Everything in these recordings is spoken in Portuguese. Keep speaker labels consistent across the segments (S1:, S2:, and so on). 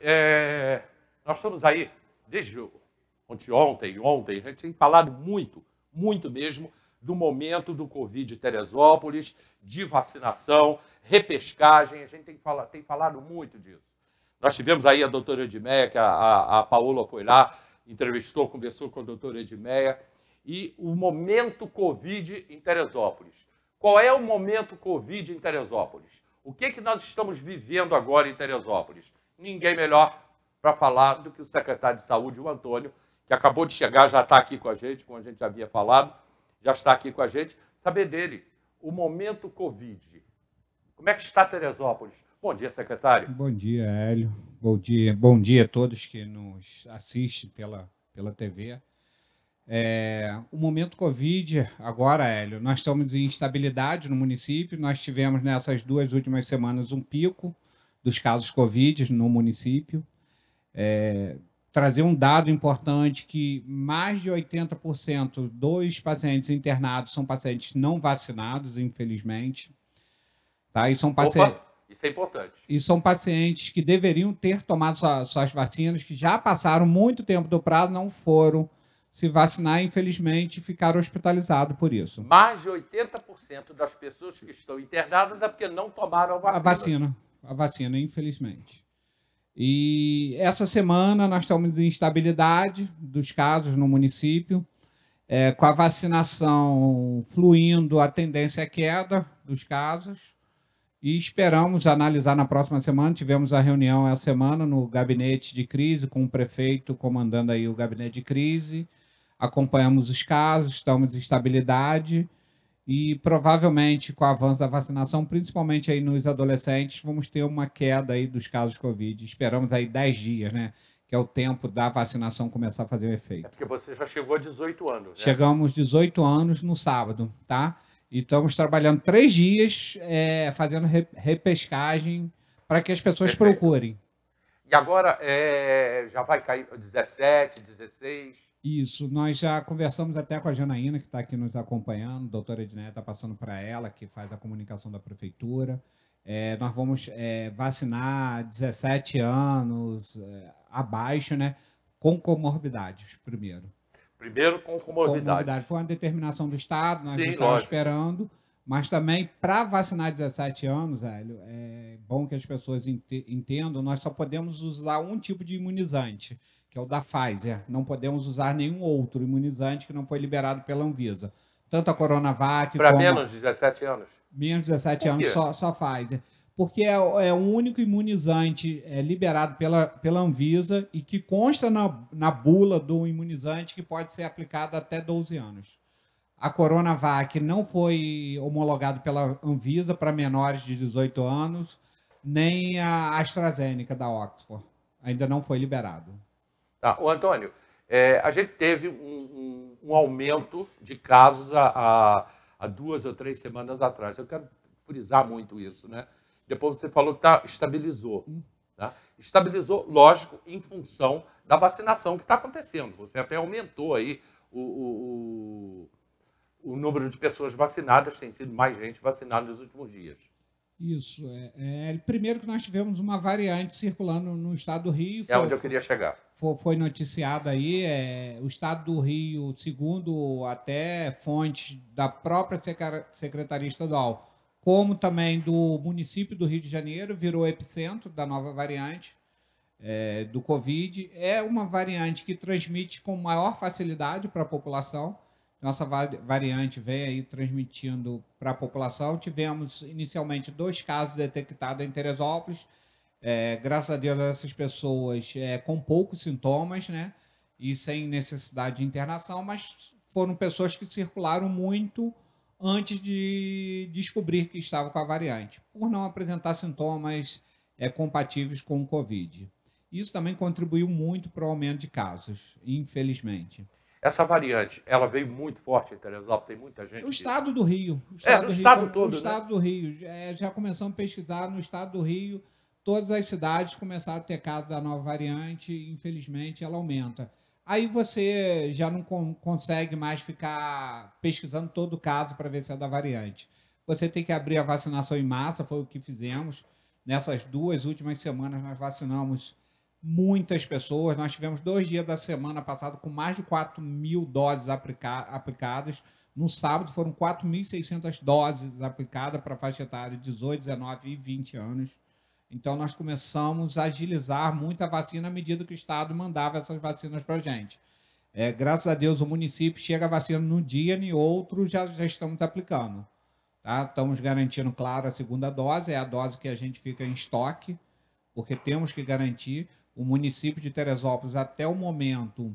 S1: é, nós estamos aí, desde ontem, ontem, ontem, a gente tem falado muito, muito mesmo, do momento do Covid em Teresópolis, de vacinação, repescagem, a gente tem, fala, tem falado muito disso. Nós tivemos aí a doutora Edmeia, que a, a, a Paola foi lá, entrevistou, conversou com a doutora Edmeia, e o momento Covid em Teresópolis. Qual é o momento Covid em Teresópolis? O que, é que nós estamos vivendo agora em Teresópolis? ninguém melhor para falar do que o secretário de saúde, o Antônio, que acabou de chegar, já está aqui com a gente, como a gente já havia falado, já está aqui com a gente. Saber dele, o momento Covid. Como é que está Teresópolis? Bom dia, secretário.
S2: Bom dia, Hélio. Bom dia, bom dia a todos que nos assistem pela, pela TV. É, o momento Covid, agora, Hélio, nós estamos em instabilidade no município. Nós tivemos nessas duas últimas semanas um pico dos casos Covid no município. É, trazer um dado importante que mais de 80% dos pacientes internados são pacientes não vacinados, infelizmente. Tá? E são pacientes... Opa, isso é importante. E são pacientes que deveriam ter tomado suas, vacinas, que já passaram muito tempo do prazo, não foram se vacinar, infelizmente, ficaram hospitalizados por isso. Mais
S1: de 80% das pessoas que estão internadas é porque não tomaram a vacina. A vacina
S2: a vacina, infelizmente. E essa semana nós estamos em estabilidade dos casos no município. É, com a vacinação fluindo, a tendência é queda dos casos. E esperamos analisar na próxima semana. Tivemos a reunião essa semana no gabinete de crise, com o prefeito comandando aí o gabinete de crise. Acompanhamos os casos, estamos em estabilidade e provavelmente com o avanço da vacinação, principalmente aí nos adolescentes, vamos ter uma queda aí dos casos de Covid. Esperamos aí 10 dias, né? Que é o tempo da vacinação começar a fazer o efeito. É porque
S1: você já chegou a 18 anos, né?
S2: Chegamos 18 anos no sábado, tá? E estamos trabalhando três dias é, fazendo repescagem para que as pessoas Perfeito. procurem.
S1: E agora é, já vai cair 17, 16?
S2: Isso, nós já conversamos até com a Janaína, que está aqui nos acompanhando, a doutora Edneia está passando para ela, que faz a comunicação da prefeitura. É, nós vamos é, vacinar 17 anos é, abaixo, né? Com comorbidades, primeiro. Primeiro com comorbidades. comorbidade. Foi uma determinação do Estado, nós Sim, estamos lógico. esperando, mas também para vacinar 17 anos, Hélio, é bom que as pessoas entendam, nós só podemos usar um tipo de imunizante que é o da Pfizer. Não podemos usar nenhum outro imunizante que não foi liberado pela Anvisa. Tanto a Coronavac. Para como... menos
S1: de 17 anos? Menos de 17 anos, só,
S2: só Pfizer. Porque é, é o único imunizante é, liberado pela, pela Anvisa e que consta na, na bula do imunizante que pode ser aplicado até 12 anos. A Coronavac não foi homologado pela Anvisa para menores de 18 anos, nem a AstraZeneca da Oxford. Ainda não foi liberado.
S1: Tá. O Antônio, é, a gente teve um, um, um aumento de casos há, duas ou três semanas atrás. Eu quero frisar muito isso, né? Depois você falou que tá, estabilizou. Hum. Tá? Estabilizou, lógico, em função da vacinação que está acontecendo. Você até aumentou aí o, o, o, número de pessoas vacinadas, tem sido mais gente vacinada nos últimos dias.
S2: Isso. É, é primeiro que nós tivemos uma variante circulando no estado do Rio. É onde eu queria chegar foi noticiado aí, é, o estado do Rio, segundo até fontes da própria Secretaria Estadual, como também do município do Rio de Janeiro, virou epicentro da nova variante é, do Covid. É uma variante que transmite com maior facilidade para a população. Nossa variante vem aí transmitindo para a população. Tivemos inicialmente dois casos detectados em Teresópolis é, graças a Deus, essas pessoas é, com poucos sintomas, né? E sem necessidade de internação, mas foram pessoas que circularam muito antes de descobrir que estava com a variante, por não apresentar sintomas é, compatíveis com o Covid. Isso também contribuiu muito para o aumento de casos, infelizmente.
S1: Essa variante, ela veio muito forte em Teresópolis, tem muita gente. O estado do Rio. O é, estado é, do, Rio, estado todo. O né? estado do
S2: Rio. É, já começamos a pesquisar no estado do Rio todas as cidades começaram a ter caso da nova variante, e, infelizmente ela aumenta. Aí você já não com, consegue mais ficar pesquisando todo o caso para ver se é da variante. Você tem que abrir a vacinação em massa, foi o que fizemos. Nessas duas últimas semanas nós vacinamos muitas pessoas. Nós tivemos dois dias da semana passada com mais de 4 mil doses aplica aplicadas. No sábado foram 4.600 doses aplicadas para a faixa etária de 18, 19 e 20 anos. Então, nós começamos a agilizar muito a vacina à medida que o Estado mandava essas vacinas para a gente. É, graças a Deus, o município chega a vacina num dia e outro já, já estamos aplicando. Tá? Estamos garantindo, claro, a segunda dose, é a dose que a gente fica em estoque, porque temos que garantir. O município de Teresópolis, até o momento,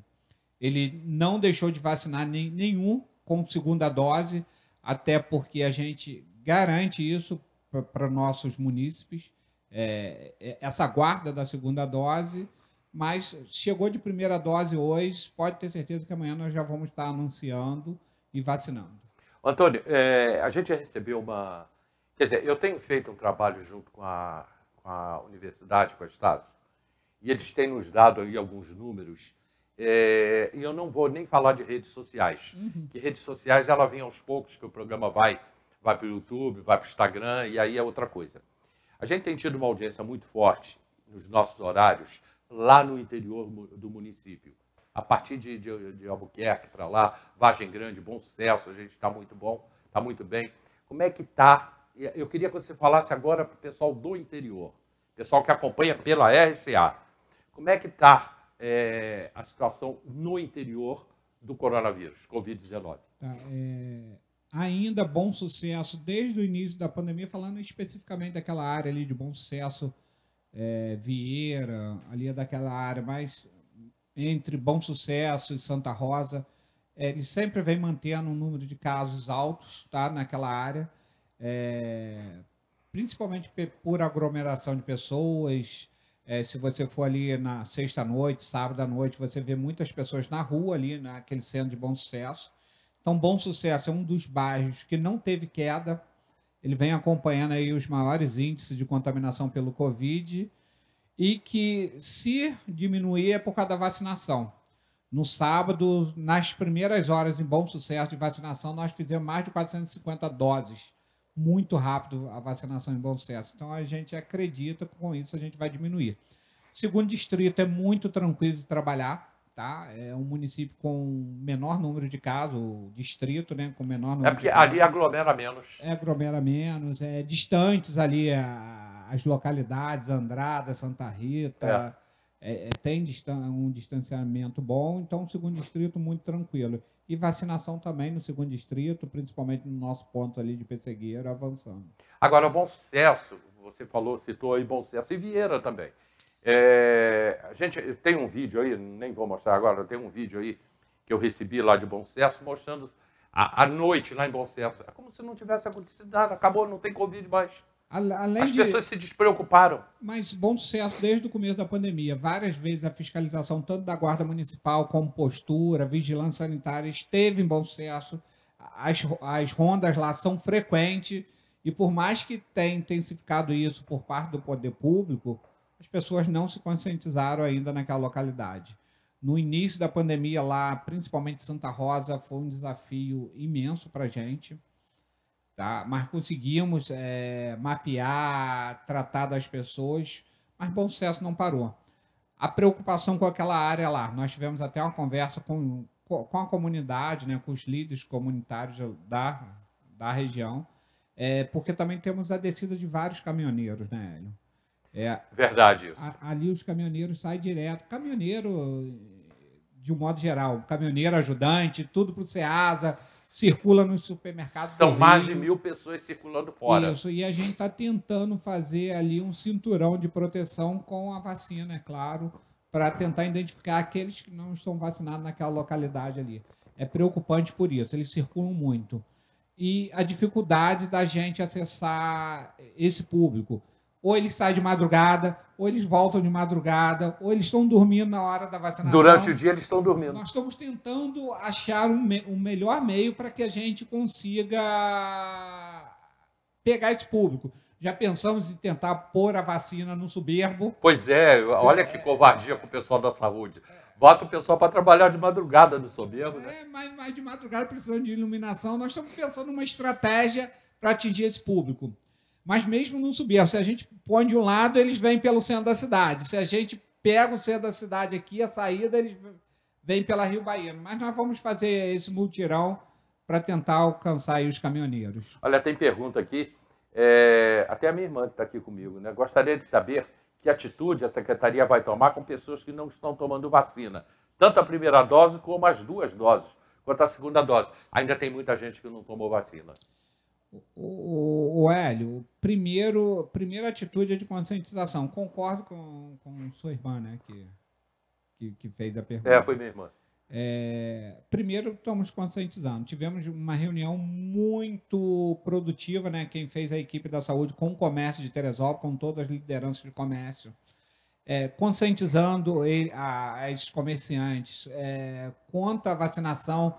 S2: ele não deixou de vacinar nem, nenhum com segunda dose, até porque a gente garante isso para nossos munícipes. É, é, essa guarda da segunda dose, mas chegou de primeira dose hoje, pode ter certeza que amanhã nós já vamos estar anunciando e vacinando.
S1: Antônio, é, a gente recebeu uma. Quer dizer, eu tenho feito um trabalho junto com a, com a universidade, com a Estácio, e eles têm nos dado aí alguns números. É, e eu não vou nem falar de redes sociais, uhum. que redes sociais ela vem aos poucos, que o programa vai, vai para o YouTube, vai para o Instagram, e aí é outra coisa. A gente tem tido uma audiência muito forte nos nossos horários lá no interior do município. A partir de, de, de Albuquerque para lá, Vargem Grande, Bom Sucesso, a gente está muito bom, está muito bem. Como é que está? Eu queria que você falasse agora para o pessoal do interior, pessoal que acompanha pela RCA. Como é que está é, a situação no interior do coronavírus, Covid-19? Tá,
S2: é, ainda bom sucesso desde o início da pandemia, falando especificamente daquela área ali de bom sucesso, é, Vieira, ali é daquela área mas entre Bom Sucesso e Santa Rosa, é, ele sempre vem mantendo um número de casos altos tá, naquela área, é, principalmente por aglomeração de pessoas. É, se você for ali na sexta-noite, sábado à noite, você vê muitas pessoas na rua ali, naquele centro de Bom Sucesso. Então, Bom Sucesso é um dos bairros que não teve queda. Ele vem acompanhando aí os maiores índices de contaminação pelo Covid e que se diminuir é por causa da vacinação. No sábado, nas primeiras horas em Bom Sucesso de vacinação, nós fizemos mais de 450 doses. Muito rápido a vacinação em Bom Sucesso. Então a gente acredita que com isso a gente vai diminuir. Segundo distrito é muito tranquilo de trabalhar tá? É um município com menor número de casos, distrito, né? Com menor é número. É porque ali aglomera menos. É, aglomera menos, é distantes ali a, as localidades, Andrada, Santa Rita. É. é. É, tem distan um distanciamento bom, então o segundo distrito muito tranquilo. E vacinação também no segundo distrito, principalmente no nosso ponto ali de Pessegueiro avançando. Agora, o bom
S1: sucesso, você falou, citou aí bom sucesso e Vieira também. É, a gente tem um vídeo aí, nem vou mostrar agora, tem um vídeo aí que eu recebi lá de Bom Sucesso mostrando a, a noite lá em Bom Sucesso. É como se não tivesse acontecido
S2: nada, acabou, não tem Covid mais. Além As pessoas
S1: se despreocuparam.
S2: Mas bom sucesso desde o começo da pandemia. Várias vezes a fiscalização, tanto da Guarda Municipal como postura, vigilância sanitária, esteve em bom sucesso. As, as rondas lá são frequentes. E por mais que tenha intensificado isso por parte do poder público, as pessoas não se conscientizaram ainda naquela localidade. No início da pandemia lá, principalmente Santa Rosa, foi um desafio imenso para a gente, tá? mas conseguimos é, mapear, tratar das pessoas, mas bom sucesso não parou. A preocupação com aquela área lá, nós tivemos até uma conversa com, com a comunidade, né, com os líderes comunitários da, da região, é, porque também temos a descida de vários caminhoneiros, né, Hélio?
S1: É, Verdade isso.
S2: A, ali os caminhoneiros saem direto. Caminhoneiro, de um modo geral, caminhoneiro, ajudante, tudo para o SEASA, circula nos supermercados. São mais de mil
S1: pessoas circulando fora. Isso,
S2: e a gente está tentando fazer ali um cinturão de proteção com a vacina, é claro, para tentar identificar aqueles que não estão vacinados naquela localidade ali. É preocupante por isso, eles circulam muito. E a dificuldade da gente acessar esse público ou eles saem de madrugada, ou eles voltam de madrugada, ou eles estão dormindo na hora da vacinação. Durante o
S1: dia eles estão dormindo. Nós
S2: estamos tentando achar um, me um melhor meio para que a gente consiga pegar esse público. Já pensamos em tentar pôr a vacina no soberbo.
S1: Pois é, olha que covardia com o pessoal da saúde. Bota o pessoal para trabalhar de madrugada no soberbo. Né? É, né?
S2: mas, mas de madrugada precisando de iluminação. Nós estamos pensando uma estratégia para atingir esse público. Mas mesmo não subir, se a gente põe de um lado, eles vêm pelo centro da cidade. Se a gente pega o centro da cidade aqui, a saída, eles vêm pela Rio Baiano. Mas nós vamos fazer esse multirão para tentar alcançar os caminhoneiros.
S1: Olha, tem pergunta aqui, é, até a minha irmã que está aqui comigo, né? Gostaria de saber que atitude a secretaria vai tomar com pessoas que não estão tomando vacina, tanto a primeira dose como as duas doses, quanto a segunda dose. Ainda tem muita gente que não tomou vacina
S2: o, o Hélio, primeiro, primeira atitude é de conscientização. Concordo com, com sua irmã, né? Que, que, que fez a pergunta. É, foi minha irmã. É, primeiro, estamos conscientizando. Tivemos uma reunião muito produtiva, né? Quem fez a equipe da saúde com o comércio de Teresópolis, com todas as lideranças de comércio, é, conscientizando ele, a, as comerciantes é, quanto à vacinação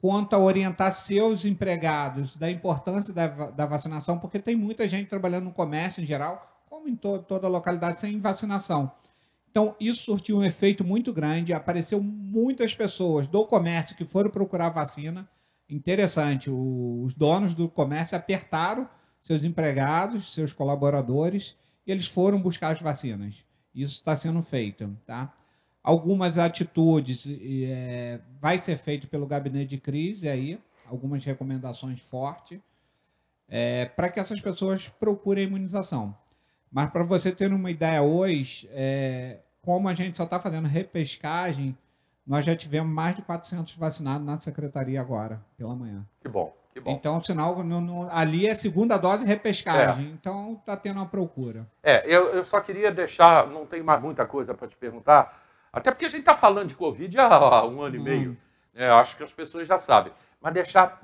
S2: quanto a orientar seus empregados da importância da, da vacinação, porque tem muita gente trabalhando no comércio em geral, como em to toda localidade, sem vacinação. Então, isso surtiu um efeito muito grande. Apareceu muitas pessoas do comércio que foram procurar vacina. Interessante, o, os donos do comércio apertaram seus empregados, seus colaboradores, e eles foram buscar as vacinas. Isso está sendo feito, tá? algumas atitudes é, vai ser feito pelo gabinete de crise aí, algumas recomendações fortes, é, para que essas pessoas procurem imunização. Mas para você ter uma ideia hoje, é, como a gente só está fazendo repescagem, nós já tivemos mais de 400 vacinados na secretaria agora, pela manhã. Que bom, que bom. Então, sinal, no, no, ali é segunda dose repescagem. É. Então, está tendo uma procura.
S1: É, eu, eu só queria deixar, não tem mais muita coisa para te perguntar, até porque a gente está falando de Covid há um ano hum. e meio. É, acho que as pessoas já sabem. Mas deixar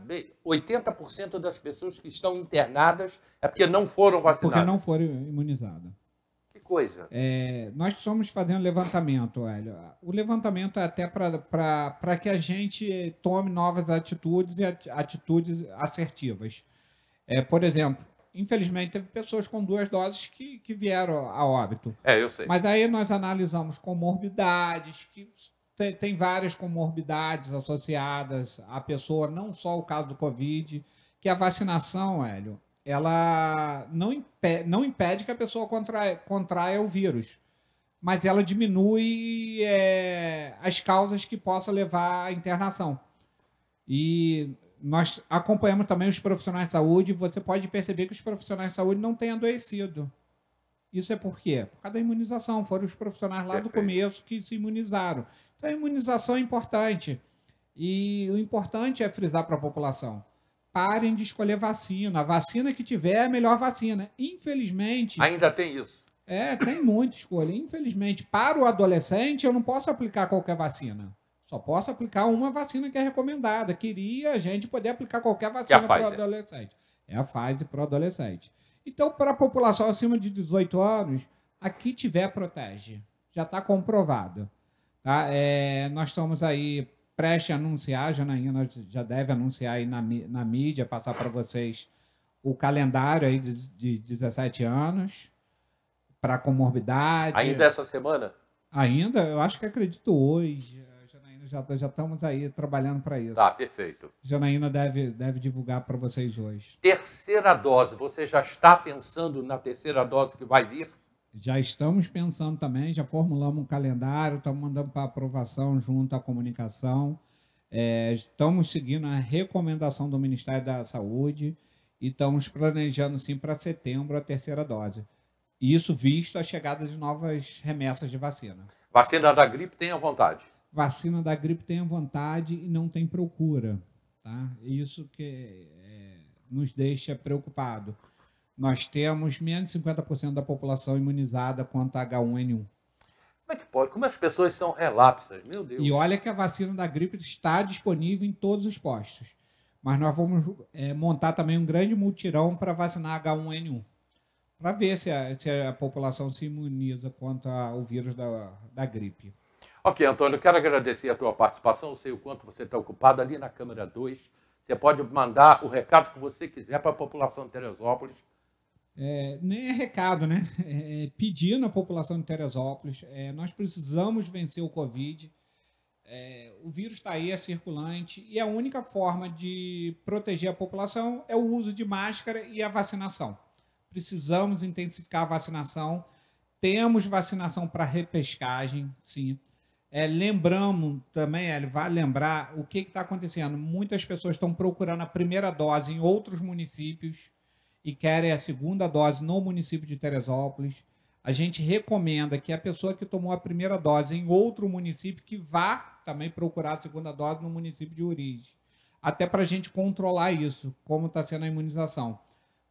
S1: 80% das pessoas que estão internadas é porque não foram é vacinadas. Porque não
S2: foram imunizadas. Que coisa. É, nós estamos fazendo levantamento, Hélio. O levantamento é até para que a gente tome novas atitudes e atitudes assertivas. É, por exemplo, infelizmente, teve pessoas com duas doses que, que vieram a óbito. É, eu sei. Mas aí nós analisamos comorbidades, que tem, tem várias comorbidades associadas à pessoa, não só o caso do Covid, que a vacinação, Hélio, ela não impede, não impede que a pessoa contraia, contraia o vírus, mas ela diminui é, as causas que possa levar à internação. E nós acompanhamos também os profissionais de saúde, você pode perceber que os profissionais de saúde não têm adoecido. Isso é por quê? Por causa da imunização. Foram os profissionais lá do começo que se imunizaram. Então, a imunização é importante. E o importante é frisar para a população: parem de escolher vacina. A vacina que tiver é a melhor vacina. Infelizmente.
S1: Ainda tem isso.
S2: É, tem muita escolha. Infelizmente, para o adolescente, eu não posso aplicar qualquer vacina. Só posso aplicar uma vacina que é recomendada. Queria a gente poder aplicar qualquer é vacina é para adolescente. É a fase para adolescente. Então, para a população acima de 18 anos, a que tiver protege. Já está comprovado. Tá? É, nós estamos aí preste a anunciar, Janaína já deve anunciar aí na, na mídia, passar para vocês o calendário aí de, de 17 anos para comorbidade. Ainda
S1: essa semana?
S2: Ainda, eu acho que acredito hoje já, tá, já estamos aí trabalhando para isso. Tá,
S1: perfeito.
S2: Janaína deve, deve divulgar para vocês hoje.
S1: Terceira dose, você já está pensando na terceira dose que vai vir?
S2: Já estamos pensando também, já formulamos um calendário, estamos mandando para aprovação junto à comunicação. É, estamos seguindo a recomendação do Ministério da Saúde e estamos planejando, sim, para setembro a terceira dose. Isso visto a chegada de novas remessas de vacina.
S1: Vacina da gripe tem à
S2: vontade vacina da gripe tem a vontade e não tem procura. Tá? Isso que é, nos deixa preocupado. Nós temos menos de 50% da população imunizada contra H1N1. Como
S1: é que pode? Como as pessoas são relapsas, meu Deus. E olha
S2: que a vacina da gripe está disponível em todos os postos. Mas nós vamos é, montar também um grande multirão para vacinar H1N1. Para ver se a, se a população se imuniza contra o vírus da, da gripe.
S1: Ok, Antônio, quero agradecer a tua participação. Eu sei o quanto você está ocupado ali na Câmara 2. Você pode mandar o recado que você quiser para a população de Teresópolis.
S2: É, nem é recado, né? É, pedindo à população de Teresópolis, é, nós precisamos vencer o Covid. É, o vírus está aí, é circulante, e a única forma de proteger a população é o uso de máscara e a vacinação. Precisamos intensificar a vacinação. Temos vacinação para repescagem, sim. É, lembramos também, ele vai lembrar o que está acontecendo. Muitas pessoas estão procurando a primeira dose em outros municípios e querem a segunda dose no município de Teresópolis. A gente recomenda que a pessoa que tomou a primeira dose em outro município que vá também procurar a segunda dose no município de origem. Até para a gente controlar isso, como está sendo a imunização.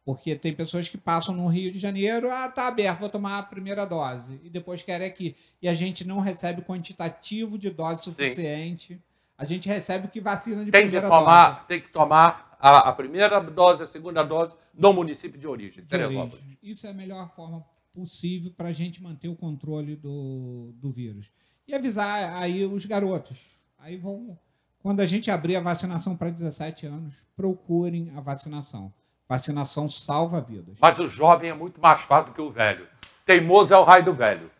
S2: Porque tem pessoas que passam no Rio de Janeiro, ah, tá aberto, vou tomar a primeira dose, e depois querem aqui. E a gente não recebe quantitativo de dose suficiente. Sim. A gente recebe o que vacina de tem primeira que tomar,
S1: dose. Tem que tomar a, a, primeira dose, a segunda dose no município de origem, de Origem.
S2: Isso é a melhor forma possível para a gente manter o controle do, do vírus. E avisar aí os garotos. Aí vão. Quando a gente abrir a vacinação para 17 anos, procurem a vacinação Vacinação salva vidas.
S1: Mas o jovem é muito mais fácil do que o velho. Teimoso é o raio do velho.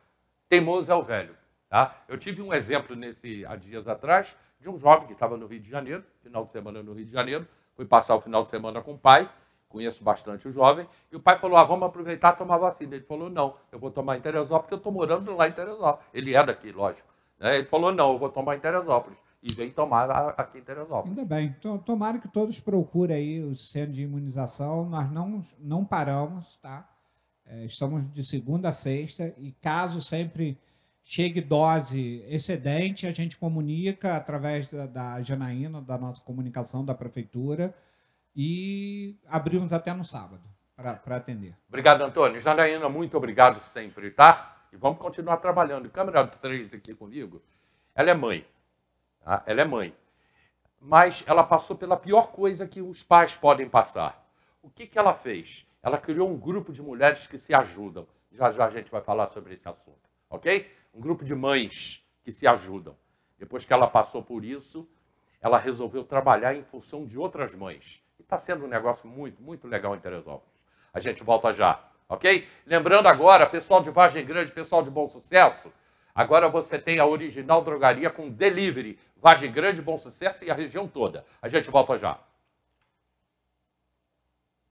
S1: Teimoso é o velho. Tá? Eu tive um exemplo nesse há dias atrás de um jovem que estava no Rio de Janeiro, final de semana no Rio de Janeiro, fui passar o final de semana com o pai, conheço bastante o jovem, e o pai falou: ah, vamos aproveitar e tomar vacina. Ele falou: não, eu vou tomar em Teresópolis, porque eu estou morando lá em Teresópolis. Ele é daqui, lógico. Né? Ele falou: não, eu vou tomar em Teresópolis e vem tomar aqui em Teresópolis.
S2: Ainda bem. Então, tomara que todos procurem aí o centro de imunização. Nós não, não paramos, tá? É, estamos de segunda a sexta e caso sempre chegue dose excedente, a gente comunica através da, da Janaína, da nossa comunicação da prefeitura e abrimos até no sábado para atender.
S1: Obrigado, Antônio. Janaína, muito obrigado sempre, tá? E vamos continuar trabalhando. Câmera 3 aqui comigo, ela é mãe. Tá? Ela é mãe. Mas ela passou pela pior coisa que os pais podem passar. O que, que ela fez? Ela criou um grupo de mulheres que se ajudam. Já já a gente vai falar sobre esse assunto, ok? Um grupo de mães que se ajudam. Depois que ela passou por isso, ela resolveu trabalhar em função de outras mães. E está sendo um negócio muito, muito legal em Teresópolis. A gente volta já, ok? Lembrando agora, pessoal de Vargem Grande, pessoal de Bom Sucesso, Agora você tem a original drogaria com delivery. Vargem Grande, Bom Sucesso e a região toda. A gente volta já.